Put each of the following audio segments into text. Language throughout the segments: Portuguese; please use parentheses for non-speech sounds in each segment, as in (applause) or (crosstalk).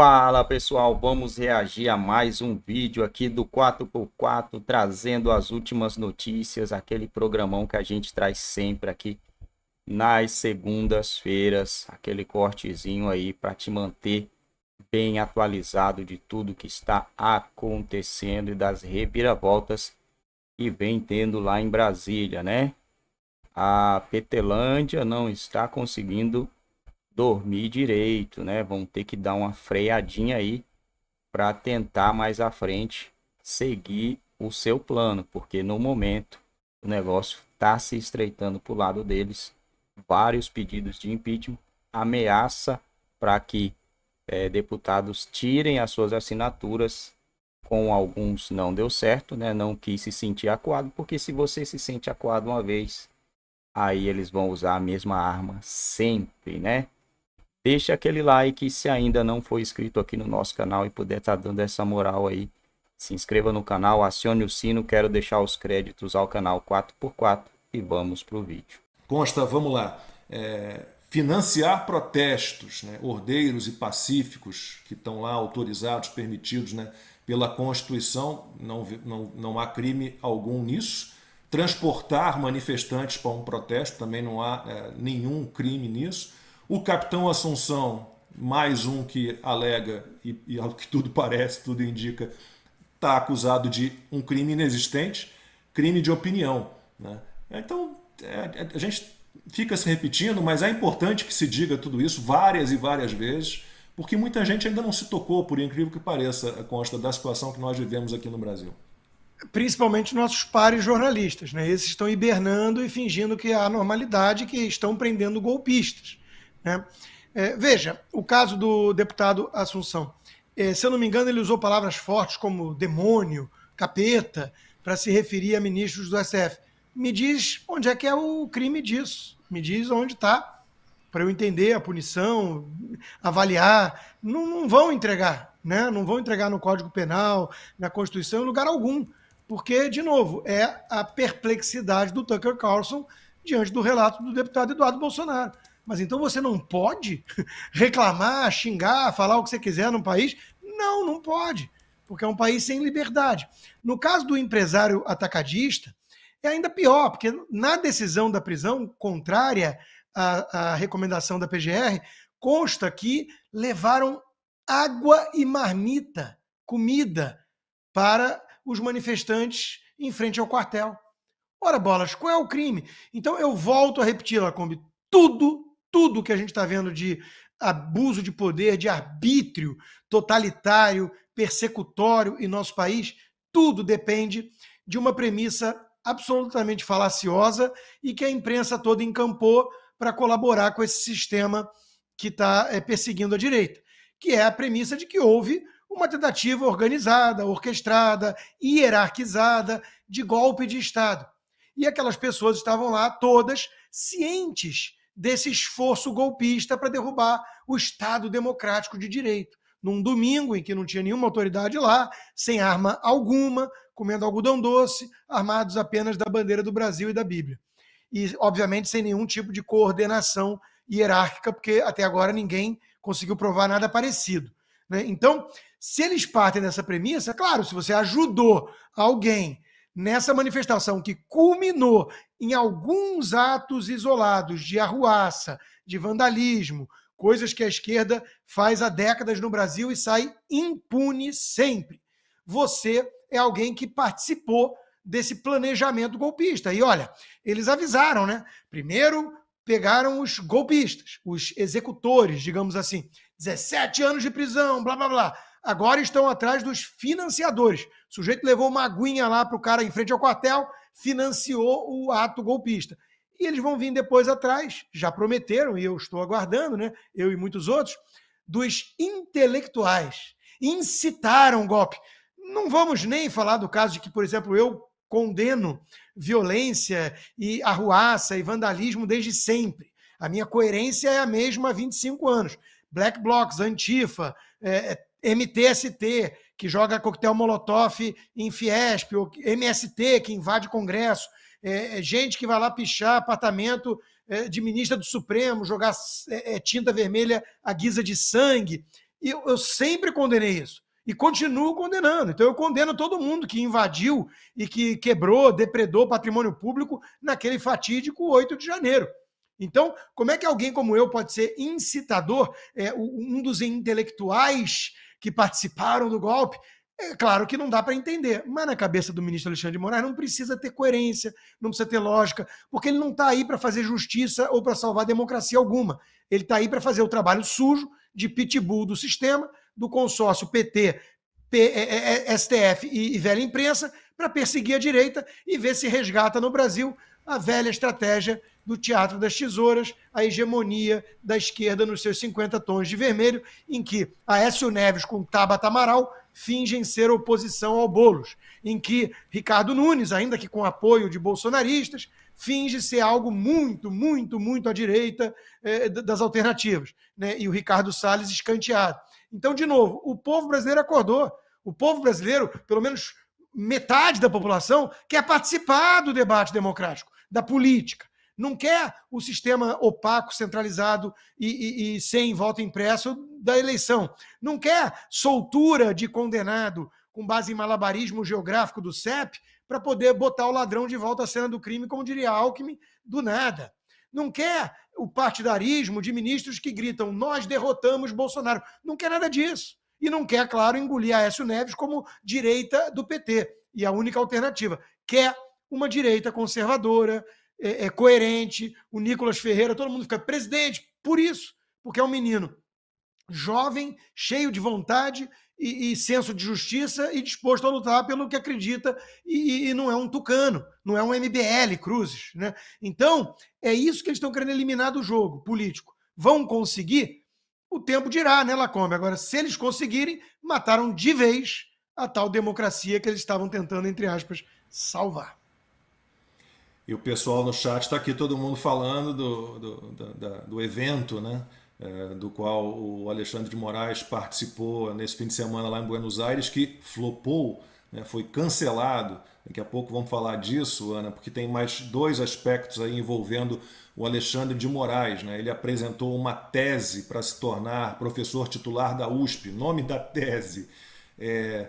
Fala pessoal, vamos reagir a mais um vídeo aqui do 4x4 trazendo as últimas notícias, aquele programão que a gente traz sempre aqui nas segundas-feiras, aquele cortezinho aí para te manter bem atualizado de tudo que está acontecendo e das reviravoltas que vem tendo lá em Brasília, né? A Petelândia não está conseguindo dormir direito, né? Vão ter que dar uma freadinha aí para tentar mais à frente seguir o seu plano, porque no momento o negócio está se estreitando para o lado deles. Vários pedidos de impeachment, ameaça para que é, deputados tirem as suas assinaturas. Com alguns não deu certo, né? Não quis se sentir acuado, porque se você se sente acuado uma vez, aí eles vão usar a mesma arma sempre, né? deixe aquele like se ainda não for inscrito aqui no nosso canal e puder estar tá dando essa moral aí. Se inscreva no canal, acione o sino, quero deixar os créditos ao canal 4x4 e vamos para o vídeo. Consta, vamos lá. É, financiar protestos, né, ordeiros e pacíficos que estão lá autorizados, permitidos né, pela Constituição, não, não, não há crime algum nisso. Transportar manifestantes para um protesto, também não há é, nenhum crime nisso o capitão Assunção, mais um que alega, e, e ao que tudo parece, tudo indica, está acusado de um crime inexistente, crime de opinião. Né? Então, é, é, a gente fica se repetindo, mas é importante que se diga tudo isso várias e várias vezes, porque muita gente ainda não se tocou, por incrível que pareça, consta da situação que nós vivemos aqui no Brasil. Principalmente nossos pares jornalistas, né? Esses estão hibernando e fingindo que há é normalidade, que estão prendendo golpistas. Né? É, veja, o caso do deputado Assunção. É, se eu não me engano, ele usou palavras fortes como demônio, capeta, para se referir a ministros do STF. Me diz onde é que é o crime disso. Me diz onde está, para eu entender a punição, avaliar. Não, não vão entregar, né? não vão entregar no Código Penal, na Constituição, em lugar algum. Porque, de novo, é a perplexidade do Tucker Carlson diante do relato do deputado Eduardo Bolsonaro. Mas então você não pode (laughs) reclamar, xingar, falar o que você quiser num país? Não, não pode, porque é um país sem liberdade. No caso do empresário atacadista, é ainda pior, porque na decisão da prisão, contrária à, à recomendação da PGR, consta que levaram água e marmita, comida, para os manifestantes em frente ao quartel. Ora, bolas, qual é o crime? Então eu volto a repetir, Lacombe, tudo tudo que a gente está vendo de abuso de poder, de arbítrio totalitário, persecutório em nosso país, tudo depende de uma premissa absolutamente falaciosa e que a imprensa toda encampou para colaborar com esse sistema que está é, eh, perseguindo a direita, que é a premissa de que houve uma tentativa organizada, orquestrada, hierarquizada de golpe de Estado. E aquelas pessoas estavam lá todas cientes desse esforço golpista para derrubar o Estado Democrático de Direito. Num domingo em que não tinha nenhuma autoridade lá, sem arma alguma, comendo algodão doce, armados apenas da bandeira do Brasil e da Bíblia. E, obviamente, sem nenhum tipo de coordenação hierárquica, porque até agora ninguém conseguiu provar nada parecido. Né? Então, se eles partem dessa premissa, claro, se você ajudou alguém nessa manifestação que culminou em alguns atos isolados de arruaça, de vandalismo, coisas que a esquerda faz há décadas no Brasil e sai impune sempre. Você é alguém que participou desse planejamento golpista. E olha, eles avisaram, né? Primeiro pegaram os golpistas, os executores, digamos assim. 17 anos de prisão, blá blá blá agora estão atrás dos financiadores. O sujeito levou uma aguinha lá para o cara em frente ao quartel, financiou o ato golpista. E eles vão vir depois atrás, já prometeram, e eu estou aguardando, né? Eu e muitos outros, dos intelectuais. Incitaram golpe. Não vamos nem falar do caso de que, por exemplo, eu condeno violência e arruaça e vandalismo desde sempre. A minha coerência é a mesma há 25 anos. Black Blocs, Antifa, é, é MTST, que joga coquetel molotov em Fiesp, ou MST, que invade Congresso, é, é, gente que vai lá pichar apartamento é, de ministra do Supremo, jogar é, é, tinta vermelha à guisa de sangue. E eu, eu sempre condenei isso. E continuo condenando. Então, eu condeno todo mundo que invadiu e que quebrou, depredou patrimônio público naquele fatídico 8 de janeiro. Então, como é que alguém como eu pode ser incitador, é, um dos intelectuais que participaram do golpe. É claro que não dá para entender, mas na cabeça do ministro Alexandre de Moraes não precisa ter coerência, não precisa ter lógica, porque ele não está aí para fazer justiça ou para salvar democracia alguma. Ele está aí para fazer o trabalho sujo de pitbull do sistema, do consórcio PT, é, é, é, STF e velha imprensa, para perseguir a direita e ver se resgata no Brasil a velha estratégia do Teatro das Tesouras, a hegemonia da esquerda nos seus 50 tons de vermelho, em que Aécio Neves com Tabata Amaral fingem ser oposição ao Bolos, em que Ricardo Nunes, ainda que com apoio de bolsonaristas, finge ser algo muito, muito, muito à direita eh, das alternativas, né? E o Ricardo Salles escanteado. Então, de novo, o povo brasileiro acordou. O povo brasileiro, pelo menos metade da população, quer participar do debate democrático, da política não quer o sistema opaco, centralizado e, e, e sem voto impresso da eleição. Não quer soltura de condenado com base em malabarismo geográfico do CEP para poder botar o ladrão de volta à cena do crime, como diria Alckmin, do nada. Não quer o partidarismo de ministros que gritam nós derrotamos Bolsonaro. Não quer nada disso. E não quer, claro, engolir Aécio Neves como direita do PT. E a única alternativa. Quer uma direita conservadora, é, é coerente. O Nicolas Ferreira, todo mundo fica presidente por isso, porque é um menino jovem, cheio de vontade e, e, senso de justiça e disposto a lutar pelo que acredita e, e, não é um tucano, não é um MBL Cruzes, né? Então, é isso que eles estão querendo eliminar do jogo político. Vão conseguir? O tempo dirá, né, Lacombe? Agora, se eles conseguirem, mataram de vez a tal democracia que eles estavam tentando, entre aspas, salvar. E o pessoal no chat está aqui todo mundo falando do, do, da, do evento, né? É, do qual o Alexandre de Moraes participou nesse fim de semana lá em Buenos Aires, que flopou, né, foi cancelado. Daqui a pouco vamos falar disso, Ana, porque tem mais dois aspectos aí envolvendo o Alexandre de Moraes. Né? Ele apresentou uma tese para se tornar professor titular da USP. Nome da tese é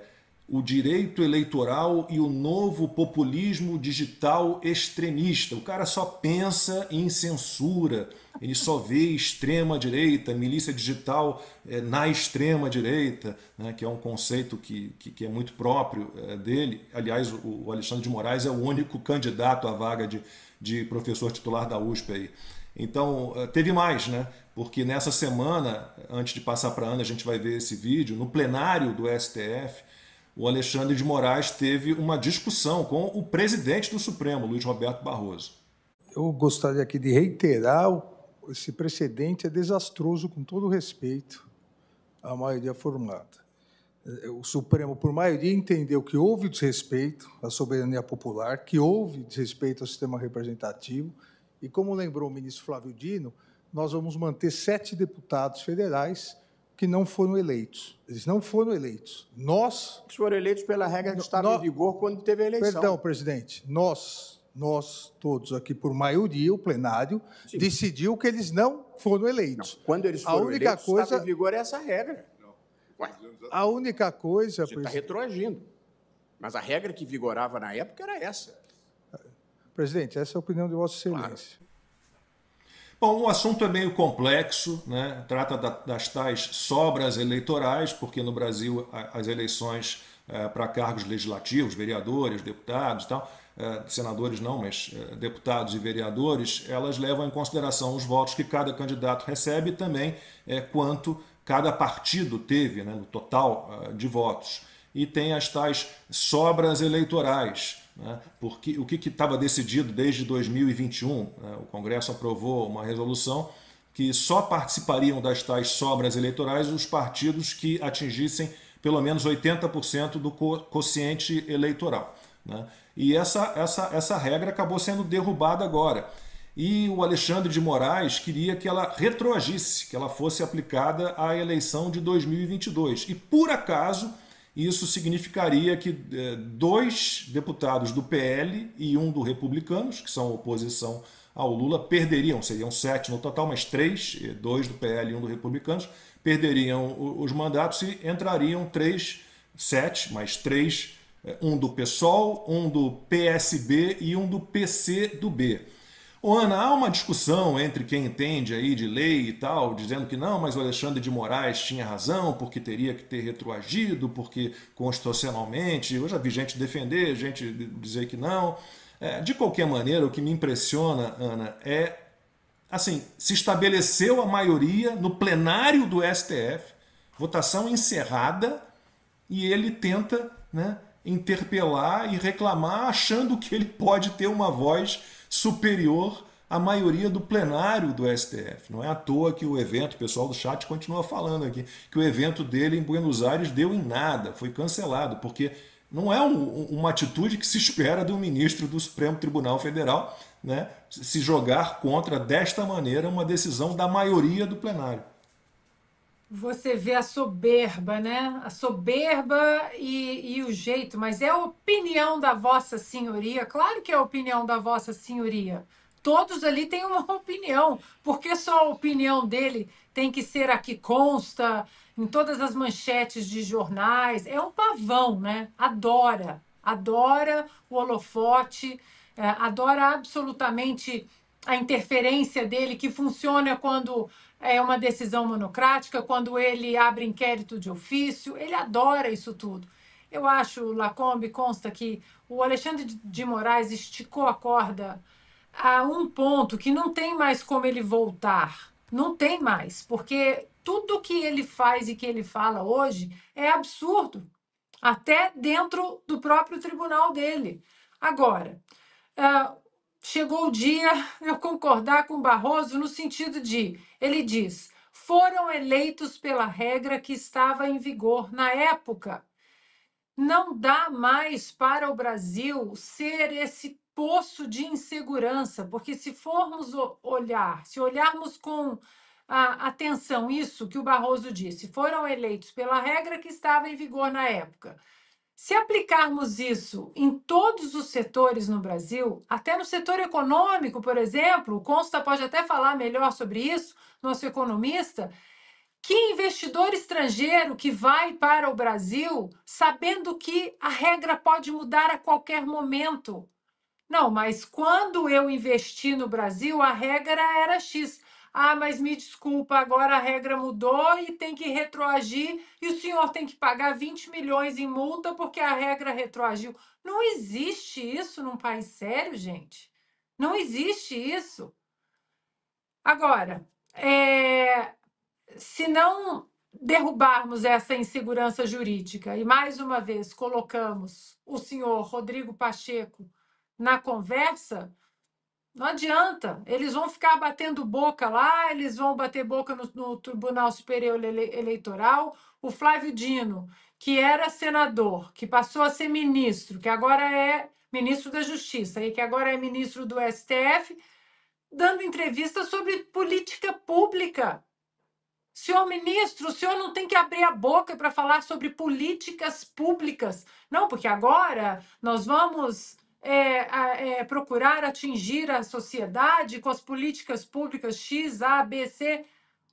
o direito eleitoral e o novo populismo digital extremista. O cara só pensa em censura, ele só vê extrema-direita, milícia digital é, na extrema-direita, né, que é um conceito que, que, que é muito próprio é, dele. Aliás, o, o, Alexandre de Moraes é o único candidato à vaga de, de professor titular da USP aí. Então, eh, teve mais, né? Porque nessa semana, antes de passar para a Ana, a gente vai ver esse vídeo, no plenário do STF, o Alexandre de Moraes teve uma discussão com o presidente do Supremo, Luiz Roberto Barroso. Eu gostaria aqui de reiterar esse precedente é desastroso com todo respeito à maioria formada. É, o Supremo, por maioria, entendeu que houve desrespeito à soberania popular, que houve desrespeito ao sistema representativo, e como lembrou o ministro Flávio Dino, nós vamos manter sete deputados federais que não foram eleitos. Eles não foram eleitos. Nós. Eles foram eleitos pela regra que estava nós, em vigor quando teve a eleição. Perdão, presidente. Nós, nós todos aqui, por maioria, o plenário, Sim. decidiu que eles não foram eleitos. Não. Quando eles foram a única eleitos, coisa... estava em vigor essa regra. a única coisa. Você está retroagindo. Mas a regra que vigorava na época era essa. Presidente, essa é a opinião de Vossa Excelência. Claro. Bom, o assunto é meio complexo, né? trata das tais sobras eleitorais, porque no Brasil as eleições é, para cargos legislativos, vereadores, deputados e tal, é, senadores não, mas é, deputados e vereadores, elas levam em consideração os votos que cada candidato recebe e também quanto cada partido teve, né, no total de votos. E tem as tais sobras eleitorais, né? Porque, o que estava decidido desde 2021? Né? O Congresso aprovou uma resolução que só participariam das tais sobras eleitorais os partidos que atingissem pelo menos 80% do quociente eleitoral. Né? E essa, essa, essa regra acabou sendo derrubada agora. E o Alexandre de Moraes queria que ela retroagisse, que ela fosse aplicada à eleição de 2022. E por acaso isso significaria que é, dois deputados do PL e um do Republicanos, que são oposição ao Lula, perderiam, seriam sete no total, mas três, é, dois do PL e um do Republicanos, perderiam os mandatos e entrariam três, sete, mais três, é, um do PSOL, um do PSB e um do PC do B. Ô Ana, há uma discussão entre quem entende aí de lei e tal, dizendo que não, mas o Alexandre de Moraes tinha razão, porque teria que ter retroagido, porque constitucionalmente, eu já vi gente defender, gente dizer que não. É, de qualquer maneira, o que me impressiona, Ana, é assim, se estabeleceu a maioria no plenário do STF, votação encerrada, e ele tenta né, interpelar e reclamar, achando que ele pode ter uma voz superior à maioria do plenário do STF. Não é à toa que o evento, o pessoal do chat continua falando aqui, que o evento dele em Buenos Aires deu em nada, foi cancelado, porque não é um, uma atitude que se espera do ministro do Supremo Tribunal Federal né, se jogar contra, desta maneira, uma decisão da maioria do plenário. Você vê a soberba, né? A soberba e, e o jeito, mas é a opinião da Vossa Senhoria. Claro que é a opinião da Vossa Senhoria. Todos ali têm uma (laughs) opinião. porque só a opinião dele tem que ser a que consta em todas as manchetes de jornais? É um pavão, né? Adora, adora o holofote, é, adora absolutamente a interferência dele, que funciona quando é uma decisão monocrática, quando ele abre inquérito de ofício, ele adora isso tudo. Eu acho, Lacombe consta que o Alexandre de Moraes esticou a corda a um ponto que não tem mais como ele voltar. Não tem mais, porque tudo que ele faz e que ele fala hoje é absurdo, até dentro do próprio tribunal dele. Agora, uh, chegou o dia eu concordar com Barroso no sentido de, ele diz, foram eleitos pela regra que estava em vigor na época. Não dá mais para o Brasil ser esse poço de insegurança, porque se formos olhar, se olharmos com atenção isso que o Barroso disse, foram eleitos pela regra que estava em vigor na época. Se aplicarmos isso em todos os setores no Brasil, até no setor econômico, por exemplo, o Consta pode até falar melhor sobre isso, nosso economista, que investidor estrangeiro que vai para o Brasil sabendo que a regra pode mudar a qualquer momento? Não, mas quando eu investi no Brasil, a regra era X. Ah, mas me desculpa, agora a regra mudou e tem que retroagir, e o senhor tem que pagar 20 milhões em multa porque a regra retroagiu. Não existe isso num país sério, gente. Não existe isso. Agora, é, se não derrubarmos essa insegurança jurídica e, mais uma vez, colocamos o senhor Rodrigo Pacheco na conversa, não adianta. Eles vão ficar batendo boca lá, eles vão bater boca no, no Tribunal Superior Eleitoral. O Flávio Dino, que era senador, que passou a ser ministro, que agora é ministro da Justiça e que agora é ministro do STF, dando entrevista sobre política pública. Senhor ministro, o senhor não tem que abrir a boca para falar sobre políticas públicas. Não, porque agora nós vamos é, é, procurar atingir a sociedade com as políticas públicas X, A, B, C.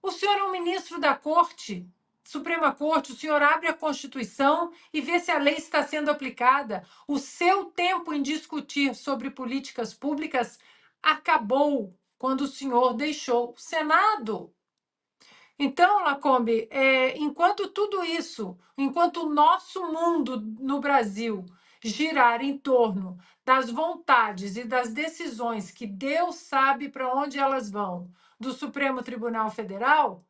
O senhor é um ministro da Corte, Suprema Corte, o senhor abre a Constituição e vê se a lei está sendo aplicada. O seu tempo em discutir sobre políticas públicas acabou quando o senhor deixou o Senado. Então, Lacombe, é, enquanto tudo isso, enquanto o nosso mundo no Brasil girar em torno das vontades e das decisões que Deus sabe para onde elas vão do Supremo Tribunal Federal,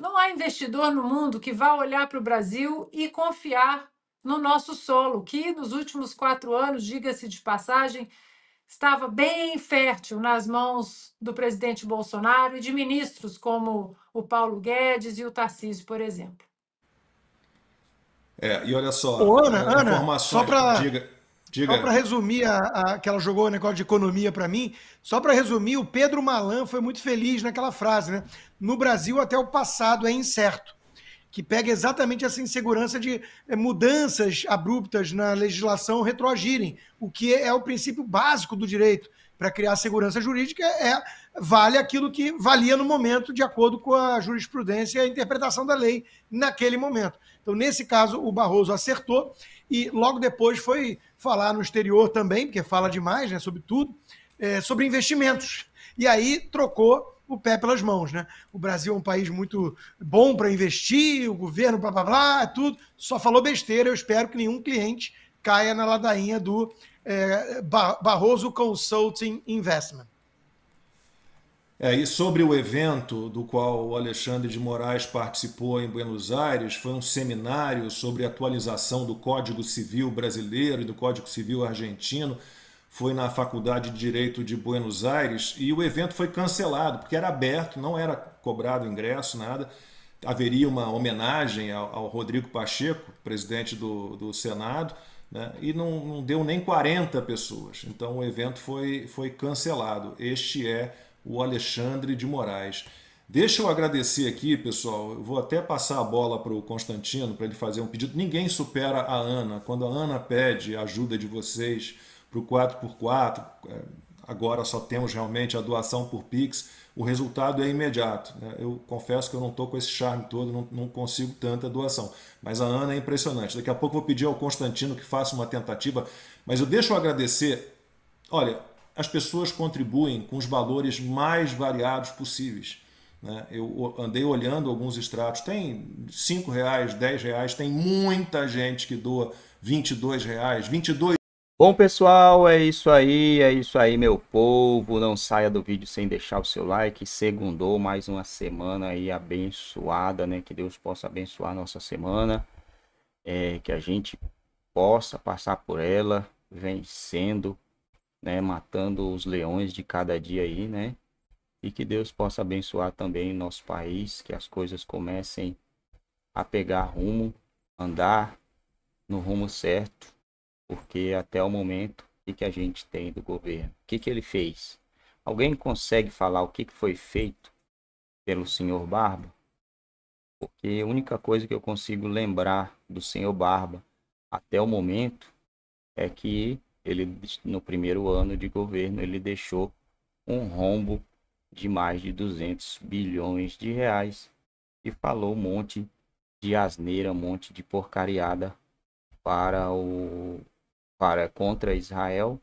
não há investidor no mundo que vá olhar para o Brasil e confiar no nosso solo, que nos últimos quatro anos, diga-se de passagem, estava bem fértil nas mãos do presidente Bolsonaro e de ministros como o Paulo Guedes e o Tarcísio, por exemplo. É, e olha só, Ô, Ana, é, Ana, só diga... Diga. Só para resumir, a, a, que ela jogou o negócio de economia para mim, só para resumir, o Pedro Malan foi muito feliz naquela frase, né? No Brasil, até o passado é incerto. Que pega exatamente essa insegurança de eh, mudanças abruptas na legislação retroagirem, o que é o princípio básico do direito para criar segurança jurídica é vale aquilo que valia no momento, de acordo com a jurisprudência e a interpretação da lei naquele momento. Então, nesse caso, o Barroso acertou e logo depois foi falar no exterior também, porque fala demais, né, sobre tudo, é, sobre investimentos. E aí trocou o pé pelas mãos, né? O Brasil é um país muito bom para investir, o governo, blá blá blá, tudo. Só falou besteira. Eu espero que nenhum cliente caia na ladainha do é, Barroso Consulting Investment. É, e sobre o evento do qual o Alexandre de Moraes participou em Buenos Aires, foi um seminário sobre atualização do Código Civil brasileiro e do Código Civil argentino. Foi na Faculdade de Direito de Buenos Aires e o evento foi cancelado, porque era aberto, não era cobrado ingresso, nada. Haveria uma homenagem ao, ao Rodrigo Pacheco, presidente do, do Senado, né? e não, não deu nem 40 pessoas. Então o evento foi, foi cancelado. Este é o Alexandre de Moraes. Deixa eu agradecer aqui, pessoal. Eu vou até passar a bola para o Constantino para ele fazer um pedido. Ninguém supera a Ana. Quando a Ana pede ajuda de vocês para o 4x4, agora só temos realmente a doação por Pix, o resultado é imediato. Né? Eu confesso que eu não estou com esse charme todo, não, não, consigo tanta doação. Mas a Ana é impressionante. Daqui a pouco vou pedir ao Constantino que faça uma tentativa. Mas eu deixo eu agradecer. Olha, as pessoas contribuem com os valores mais variados possíveis. Né? Eu andei olhando alguns extratos, tem R$ reais, R$ reais, tem muita gente que doa R$ reais, 22 Bom, pessoal, é isso aí, é isso aí, meu povo. Não saia do vídeo sem deixar o seu like. Segundou mais uma semana aí abençoada, né? Que Deus possa abençoar a nossa semana. É, que a gente possa passar por ela vencendo né, matando os leões de cada dia aí, né? E que Deus possa abençoar também nosso país, que as coisas comecem a pegar rumo, andar no rumo certo, porque até o momento o que, que a gente tem do governo? O que, que ele fez? Alguém consegue falar o que, que foi feito pelo senhor Barba? Porque a única coisa que eu consigo lembrar do senhor Barba até o momento é que ele no primeiro ano de governo ele deixou um rombo de mais de 200 bilhões de reais e falou um monte de asneira, um monte de porcariada para o para contra Israel,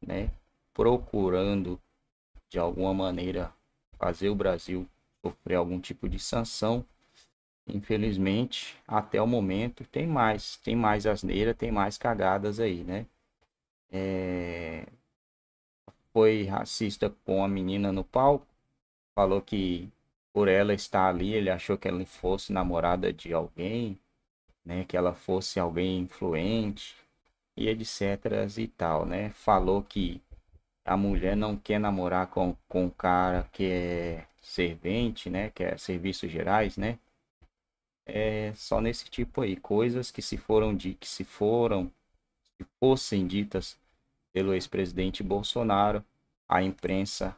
né? Procurando de alguma maneira fazer o Brasil sofrer algum tipo de sanção. Infelizmente, até o momento tem mais, tem mais asneira, tem mais cagadas aí, né? é, foi racista com a menina no palco, falou que por ela estar ali, ele achou que ela fosse namorada de alguém, né, que ela fosse alguém influente e etc e tal, né? Falou que a mulher não quer namorar com com um cara que é servente, né, que é serviços gerais, né? É só nesse tipo aí, coisas que se foram de que se foram que fossem ditas pelo ex-presidente Bolsonaro a imprensa,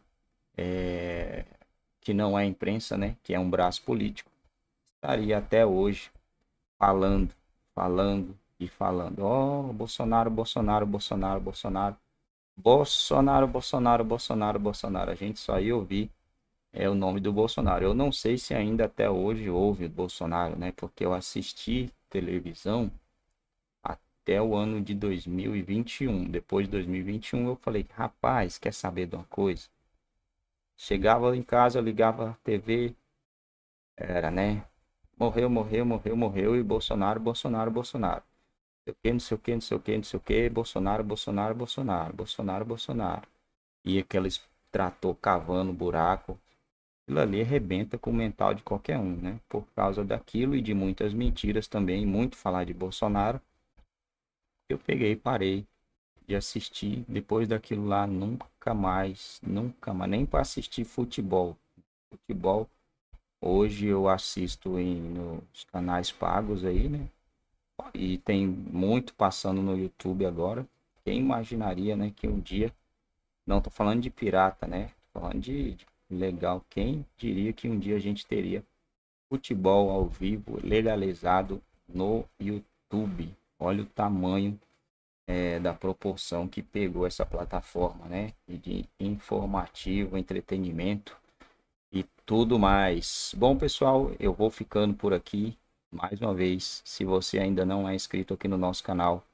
é, que não é imprensa, né, que é um braço político, estaria até hoje falando, falando e falando: ó, oh, Bolsonaro, Bolsonaro, Bolsonaro, Bolsonaro, Bolsonaro, Bolsonaro, Bolsonaro, Bolsonaro. A gente só ia ouvir é, o nome do Bolsonaro. Eu não sei se ainda até hoje houve o Bolsonaro, né, porque eu assisti televisão até o ano de 2021. Depois de 2021, eu falei, rapaz, quer saber de uma coisa? Chegava em casa, ligava a TV, era, né? Morreu, morreu, morreu, morreu, e Bolsonaro, Bolsonaro, Bolsonaro. Não sei o que, não sei o que, não sei o que, Bolsonaro, Bolsonaro, Bolsonaro, Bolsonaro, Bolsonaro. E aqueles trator cavando buraco, aquilo ali arrebenta com o mental de qualquer um, né? Por causa daquilo e de muitas mentiras também, muito falar de Bolsonaro, eu peguei, parei de assistir. Depois daquilo lá, nunca mais, nunca mais, nem para assistir futebol. Futebol, hoje eu assisto em, nos canais pagos aí, né? E tem muito passando no YouTube agora. Quem imaginaria, né, que um dia. Não tô falando de pirata, né? Tô falando de, de legal. Quem diria que um dia a gente teria futebol ao vivo legalizado no YouTube? Olha o tamanho é, da proporção que pegou essa plataforma, né? De informativo, entretenimento e tudo mais. Bom, pessoal, eu vou ficando por aqui. Mais uma vez, se você ainda não é inscrito aqui no nosso canal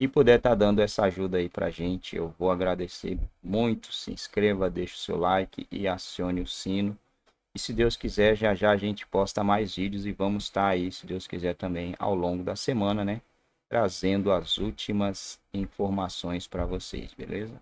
e puder estar tá dando essa ajuda aí a gente, eu vou agradecer muito. Se inscreva, deixe o seu like e acione o sino. E se Deus quiser, já já a gente posta mais vídeos e vamos estar tá aí, se Deus quiser também, ao longo da semana, né? trazendo as últimas informações para vocês, beleza?